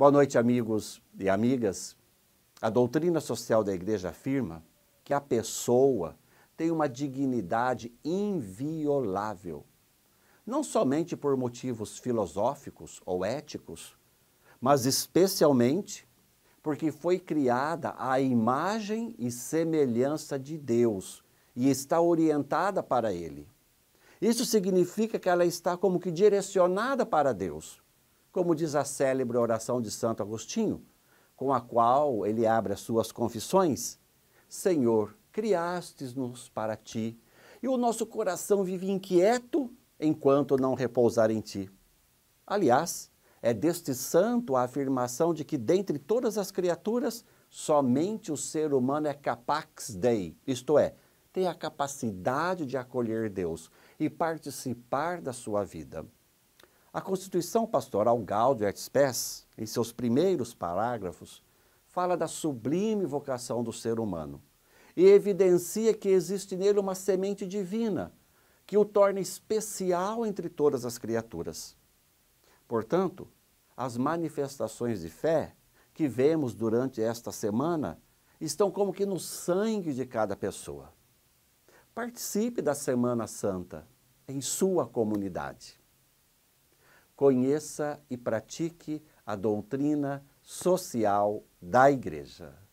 Boa noite, amigos e amigas. A doutrina social da igreja afirma que a pessoa tem uma dignidade inviolável, não somente por motivos filosóficos ou éticos, mas especialmente porque foi criada à imagem e semelhança de Deus e está orientada para Ele. Isso significa que ela está como que direcionada para Deus como diz a célebre oração de Santo Agostinho, com a qual ele abre as suas confissões: Senhor, criastes-nos para ti, e o nosso coração vive inquieto enquanto não repousar em ti. Aliás, é deste santo a afirmação de que, dentre todas as criaturas, somente o ser humano é capax dei, isto é, tem a capacidade de acolher Deus e participar da sua vida. A Constituição Pastoral Gaudio et Spes, em seus primeiros parágrafos, fala da sublime vocação do ser humano e evidencia que existe nele uma semente divina que o torna especial entre todas as criaturas. Portanto, as manifestações de fé que vemos durante esta semana estão como que no sangue de cada pessoa. Participe da Semana Santa em sua comunidade conheça e pratique a doutrina social da Igreja.